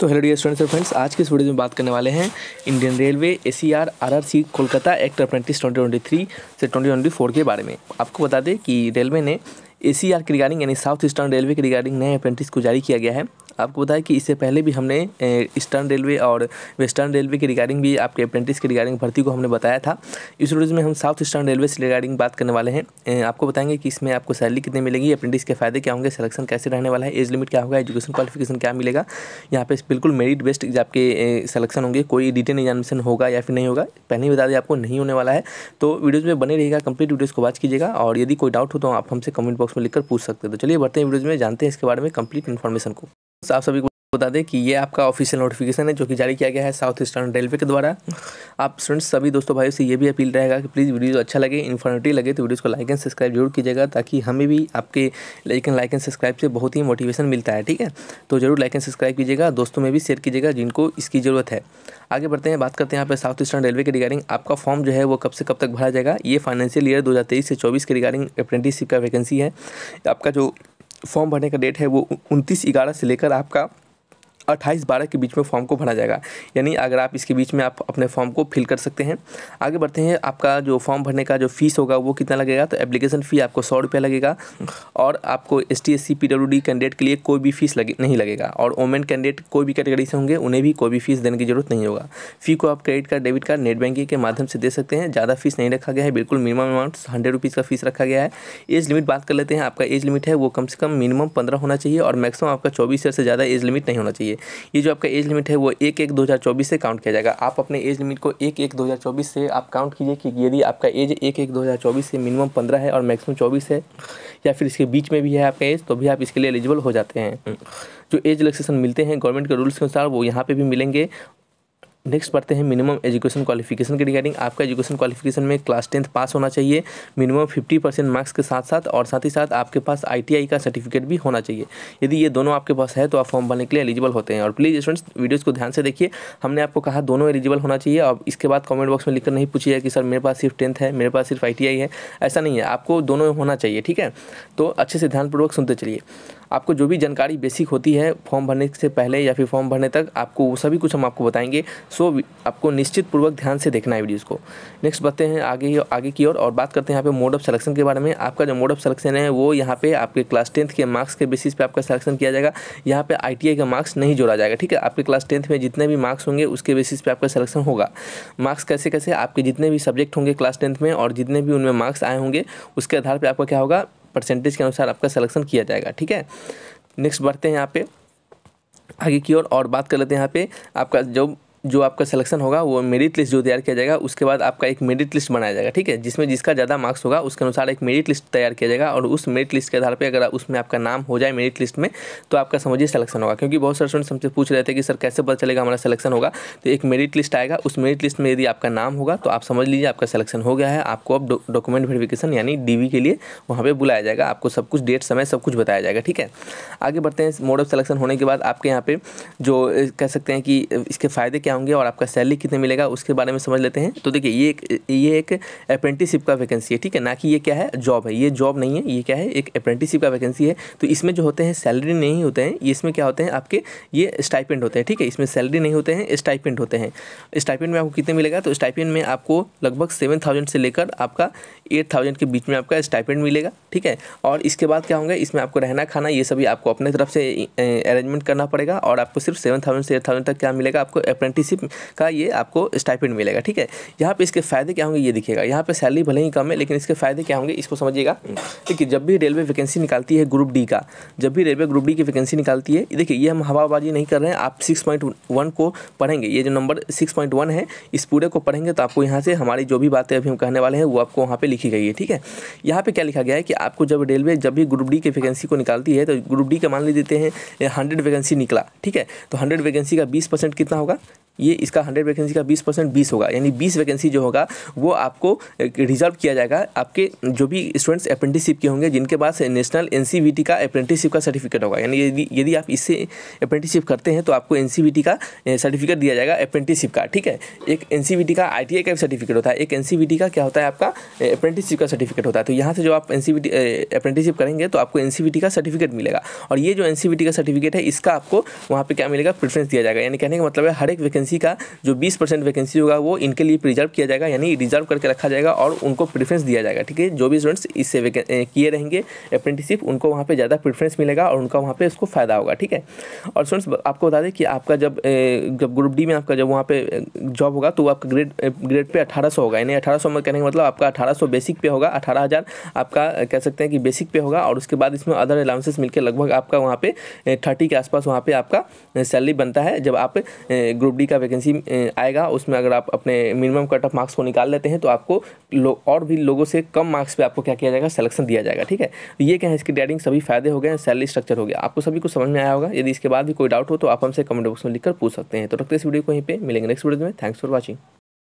तो hello dear students और friends आज के इस वीडियो में बात करने वाले हैं Indian railway A C R R R C Kolkata act apprentice twenty twenty three से ट्वेंटी ट्वेंटी फोर के बारे में आपको बता दें कि रेलवे ने ए सी आर के रिगार्डिंग यानी साउथ ईस्टर्न रेलवे के रिगार्डिंग नए अप्रेंटिस को जारी किया गया है आपको बताया कि इससे पहले भी हमने ईस्टर्न रेलवे और वेस्टर्न रेलवे के रिगार्डिंग भी आपके अप्रेंटिस के रिगार्डिंग भर्ती को हमने बताया था इस रोज में हम साउथ ईस्टर्न रेलवे से रिगार्डिंग बात करने वाले हैं आपको बताएंगे कि इसमें आपको सैलरी कितनी मिलेगी अप्रेंटिस के फायदे क्या होंगे सिलेक्शन कैसे रहने वाला है एज लिमिट क्या होगा एजुकेशन क्वालिफिकेशन क्या मिलेगा यहाँ पर बिल्कुल मेरिट बेस्ट आपके सलेक्शन होंगे कोई डिटेन एग्जामिनेशन होगा या फिर नहीं होगा पहले ही बता दें आपको नहीं होने वाला है तो वीडियोज़ में बने रहेगा कंप्लीट वीडियोज़ को वॉच कीजिएगा और यदि कोई डाउट हो तो आप हमसे कमेंट बॉक्स में लिखकर पूछ सकते हैं तो चलिए बढ़ते हैं वीडियोज़ में जानते हैं इसके बारे में कंप्लीट इन्फॉर्मेशन को तो आप सभी को बता दें कि ये आपका ऑफिशियल नोटिफिकेशन है जो कि जारी किया गया है साउथ ईस्टर्न रेलवे के द्वारा आप स्टूडेंट्स सभी दोस्तों भाइयों से ये भी अपील रहेगा कि प्लीज़ वीडियो अच्छा लगे इन्फॉर्मेटिव लगे तो वीडियोज़ को लाइक एंड सब्सक्राइब जरूर कीजिएगा ताकि हमें भी आपके like and like and subscribe से बहुत ही मोटिवेशन मिलता है ठीक है तो जरूर लाइक एंड सब्सक्राइब कीजिएगा दोस्तों में भी शेयर कीजिएगा जिनको इसकी ज़रूरत है आगे बढ़ते हैं बात करते हैं यहाँ पर साउथ ईस्टर्न रेलवे के रिगार्डिंग आपका फॉर्म जो है वो कब से कब तक भरा जाएगा ये फाइनेंशियल ईयर दो से चौबीस के रिगार्डिंग अप्रेंटिसशिप का वैकेंसी है आपका जो फॉर्म भरने का डेट है वो उनतीस ग्यारह से लेकर आपका अट्ठाईस बारह के बीच में फॉर्म को भरा जाएगा यानी अगर आप इसके बीच में आप अपने फॉर्म को फिल कर सकते हैं आगे बढ़ते हैं आपका जो फॉर्म भरने का जो फीस होगा वो कितना लगेगा तो एप्लीकेशन फ़ी आपको सौ रुपया लगेगा और आपको S T S C P W D candidate के लिए कोई भी फीस लगे नहीं लगेगा और वोमेन कैंडिडेट कोई भी कैटेगरी से होंगे उन्हें भी कोई भी फीस देने की जरूरत नहीं होगा फ़ी को आप credit card debit card net banking के माध्यम से दे सकते हैं ज़्यादा फीस नहीं रखा गया है बिल्कुल मिनिमम अमाउंट हंड्रेड रुपीज़ का फीस रखा गया है एज लिमिट बात कर लेते हैं आपका एज लिमिट है वो कम से कम मिनिमम पंद्रह होना चाहिए और मैक्सिमम आपका चौबीस ईयर से ज़्यादा एज लिमिट नहीं होना चाहिए चाहिए ये जो आपका एज लिमिट है वो एक एक दो हजार चौबीस से काउंट किया जाएगा आप अपने एज लिमिट को एक एक दो हजार चौबीस से आप काउंट कीजिए कि यदि आपका एज एक एक दो हज़ार चौबीस से मिनिमम पंद्रह है और मैक्सिमम चौबीस है या फिर इसके बीच में भी है आपका एज तो भी आप इसके लिए एलिजिबल हो जाते हैं जो एज रिलेक्सेशन मिलते हैं गवर्नमेंट के रूल्स के अनुसार वो यहाँ पर भी मिलेंगे नेक्स्ट पढ़ते हैं मिनिमम एजुकेशन क्वालिफिकेशन के रिगार्डिंग आपका एजुकेशन क्वालिफिकेशन में क्लास टेंथ पास होना चाहिए मिनिमम फिफ्टी परसेंट मार्क्स के साथ साथ और साथ ही साथ आपके पास आईटीआई का सर्टिफिकेट भी होना चाहिए यदि ये दोनों आपके पास है तो आप फॉर्म भरने के लिए एलिजिबल होते हैं और प्लीज़ स्टूडेंट्स वीडियोज़ को ध्यान से देखिए हमने आपको कहा दोनों एलिजिबल होना चाहिए और इसके बाद कॉमेंट बॉक्स में लिखकर नहीं पूछिए कि सर मेरे पास सिर्फ टेंथ है मेरे पास सिर्फ आई है ऐसा नहीं है आपको दोनों होना चाहिए ठीक है तो अच्छे से ध्यानपूर्वक सुनते चलिए आपको जो भी जानकारी बेसिक होती है फॉर्म भरने से पहले या फिर फॉर्म भरने तक आपको वो सभी कुछ हम आपको बताएंगे सो आपको निश्चित पूर्वक ध्यान से देखना है वीडियोज़ को नेक्स्ट बताते हैं आगे आगे की ओर और, बात करते हैं यहाँ पर मोड ऑफ सलेक्शन के बारे में आपका जो मोड ऑफ सलेक्शन है वो यहाँ पर आपके क्लास टेंथ के मार्क्स के बेसिस पर आपका सलेक्शन किया जाएगा यहाँ पर आई का मार्क्स नहीं जोड़ा जाएगा ठीक है आपके क्लास टेंथ में जितने भी मार्क्स होंगे उसके बेसिस पे आपका सलेक्शन होगा मार्क्स कैसे कैसे आपके जितने भी सब्जेक्ट होंगे क्लास टेंथ में और जितने भी उनमें मार्क्स आए होंगे उसके आधार पर आपका क्या होगा परसेंटेज के अनुसार आपका सलेक्शन किया जाएगा ठीक है नेक्स्ट बढ़ते हैं यहाँ पे आगे की ओर और, और बात कर लेते हैं यहाँ पे आपका जो जो आपका सिलेक्शन होगा वो मेरिट लिस्ट जो तैयार किया जाएगा उसके बाद आपका एक मेरिट लिस्ट बनाया जाएगा ठीक है जिसमें जिसका ज़्यादा मार्क्स होगा उसके अनुसार एक मेरिट लिस्ट तैयार किया जाएगा और उस मेरिट लिस्ट के आधार पर अगर उसमें आपका नाम हो जाए मेरिट लिस्ट में तो आपका समझिए सिलेक्शन होगा क्योंकि बहुत सारे स्टूडेंट हमसे पूछ रहे थे कि सर कैसे पता चलेगा हमारा सिलेक्शन होगा तो एक मेरिट लिस्ट आएगा उस मेरिट लिस्ट में यदि आपका नाम होगा तो आप समझ लीजिए आपका सिलेक्शन हो गया है आपको अब डॉक्यूमेंट वेरिफिकेशन यानी डी के लिए वहाँ पर बुलाया जाएगा आपको सब कुछ डेट समय सब कुछ बताया जाएगा ठीक है आगे बढ़ते हैं मोड ऑफ सेलेक्शन होने के बाद आपके यहाँ पे जो कह सकते हैं कि इसके फ़ायदे क्या होंगे और आपका सैलरी कितने मिलेगा उसके बारे में समझ लेते हैं तो देखिए ये एक ये एक अप्रेंटिसिप का वैकेंसी है ठीक है ना कि ये क्या है जॉब है ये जॉब नहीं है ये क्या है एक अप्रेंटिसिप का वैकेंसी है तो इसमें जो होते हैं सैलरी नहीं होते हैं इसमें क्या होते हैं आपके ये स्टाइपेंड होते हैं ठीक है इसमें सैलरी नहीं होते हैं स्टाइपेंड होते हैं स्टाइपेंड में आपको कितने मिलेगा तो स्टाइपेंड में आपको लगभग सेवन थाउजेंड से लेकर आपका एट थाउजेंड के बीच में आपका स्टाइपेंड मिलेगा ठीक है और इसके बाद क्या होंगे इसमें आपको रहना खाना ये सभी आपको अपने तरफ से अरेंजमेंट करना पड़ेगा और आपको सिर्फ सेवन थाउजेंड से एट थाउजेंड तक क्या मिलेगा आपको अप्रेंटिस टी का ये आपको स्टाइपेंड मिलेगा ठीक है यहाँ पे इसके फायदे क्या होंगे ये दिखेगा यहाँ पे सैलरी भले ही कम है लेकिन इसके फायदे क्या होंगे इसको समझिएगा ठीक जब भी रेलवे वैकेंसी निकालती है ग्रुप डी का जब भी रेलवे ग्रुप डी की वैकेंसी निकालती है देखिए ये हम हवाबाजी नहीं कर रहे हैं आप सिक्स को पढ़ेंगे ये जो नंबर सिक्स है इस पूरे को पढ़ेंगे तो आपको यहाँ से हमारी जो भी बातें अभी हम कहने वाले हैं वो आपको वहाँ पर लिखी गई है ठीक है यहाँ पर क्या लिखा गया है कि आपको जब रेलवे जब भी ग्रुप डी की वैकेंसी को निकालती है तो ग्रुप डी का मान देते हैं हंड्रेड वैकेंसी निकला ठीक है तो हंड्रेड वैकेंसी का बीस परसेंट कितना होगा ये इसका हंड्रेड वैकेंसी का बीस परसेंट बीस होगा यानी बीस वैकेंसी जो होगा वो आपको रिजर्व किया जाएगा आपके जो भी स्टूडेंट्स अप्रेंटिसशिप के होंगे जिनके पास नेशनल एन e का अप्रेंटिसशिप का सर्टिफिकेट होगा यानी यदि यदि आप इससे अप्रेंटिसशिप करते हैं तो आपको एन e का सर्टिफिकेट दिया जाएगा अप्रेंटिसशिप का ठीक है एक एन e का आई का सर्टिफिकेट होता है एक एन का क्या होता है आपका अप्रेंटिसशिप का सर्टिफिकेट होता है तो यहाँ से जो आप एन अप्रेंटिसशिप करेंगे तो आपको एन का सर्टिफिकेट मिलेगा और ये जो एन का सर्टिफिकेट है इसका आपको वहाँ पर क्या मिलेगा प्रेफरेंस दिया जाएगा यानी कहने का मतलब है हर एक वैकेंसी वैकेंसी का जो बीस परसेंट वैकेंसी होगा वो इनके लिए प्रिजर्व किया जाएगा यानी रिजर्व करके रखा जाएगा और उनको प्रेफरेंस दिया जाएगा ठीक है जो भी स्टूडेंट्स इससे किए रहेंगे अप्रेंटिसिप उनको वहाँ पर ज़्यादा प्रेफरेंस मिलेगा और उनका वहाँ पर उसको फ़ायदा होगा ठीक है और स्टूडेंट्स आपको बता दें कि आपका जब जब ग्रुप डी में आपका जब वहाँ पर जॉब होगा तो आपका ग्रेड ग्रेड पे अठारह सौ होगा यानी अठारह सौ में कहने का मतलब आपका अठारह सौ बेसिक पे होगा अठारह हज़ार आपका कह सकते हैं कि बेसिक पे होगा और उसके बाद इसमें अदर अलाउंसेस मिलकर लगभग आपका वहाँ पे थर्टी के आसपास वहाँ पे आपका सैलरी बनता है जब आप ग्रुप डी का वैकेंसी आएगा उसमें अगर आप अपने मिनिमम कट ऑफ मार्क्स को निकाल लेते हैं तो आपको और भी लोगों से कम मार्क्स पे आपको क्या किया जाएगा सलेक्शन दिया जाएगा ठीक है ये क्या है इसके डेडिंग सभी फायदे हो गए सैलरी स्ट्रक्चर हो गया आपको सभी कुछ समझ में आया होगा यदि इसके बाद भी कोई डाउट हो तो आप हमसे कमेंट बॉक्स में लिखकर पूछ सकते हैं तो रखते इस वीडियो को यहीं पर मिलेंगे नेक्स्ट वीडियो में थैंक्स फॉर वॉचिंग